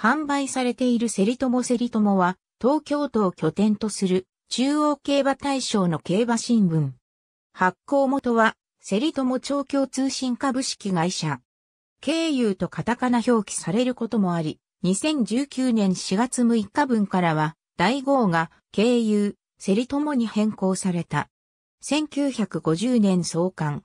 販売されているセリトモセリトモは、東京都を拠点とする中央競馬大賞の競馬新聞。発行元は、セリトモ調教通信株式会社。経由とカタカナ表記されることもあり、2019年4月6日分からは、第号が経由、セリトモに変更された。1950年創刊。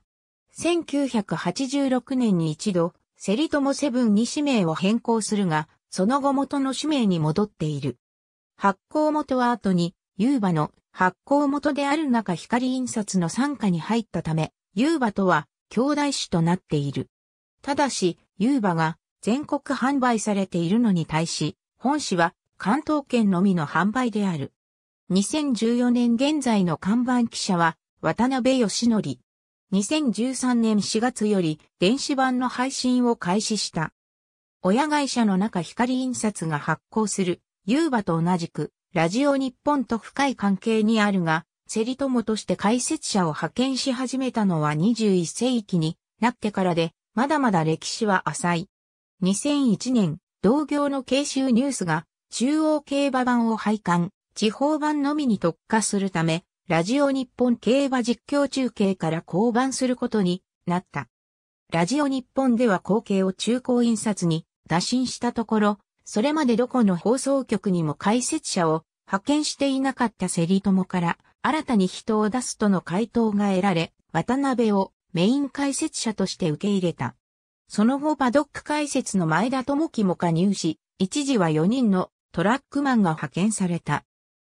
1986年に一度、セリトモセブンに氏名を変更するが、その後元の氏名に戻っている。発行元は後に、ユーバの発行元である中光印刷の傘下に入ったため、ユーバとは兄弟種となっている。ただし、ユーバが全国販売されているのに対し、本誌は関東圏のみの販売である。2014年現在の看板記者は渡辺義則。2013年4月より電子版の配信を開始した。親会社の中光印刷が発行する、ユーバと同じく、ラジオ日本と深い関係にあるが、セリ友として解説者を派遣し始めたのは21世紀になってからで、まだまだ歴史は浅い。2001年、同業の慶州ニュースが中央競馬版を廃刊、地方版のみに特化するため、ラジオ日本競馬実況中継から降板することになった。ラジオ日本では後継を中高印刷に打診したところ、それまでどこの放送局にも解説者を派遣していなかったセリ友から新たに人を出すとの回答が得られ、渡辺をメイン解説者として受け入れた。その後パドック解説の前田智樹も加入し、一時は4人のトラックマンが派遣された。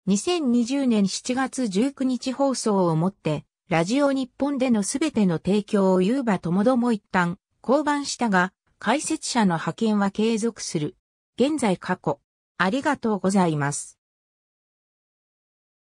2020年7月19日放送をもって、ラジオ日本でのすべての提供を言うばともども一旦降板したが、解説者の派遣は継続する。現在過去。ありがとうございます。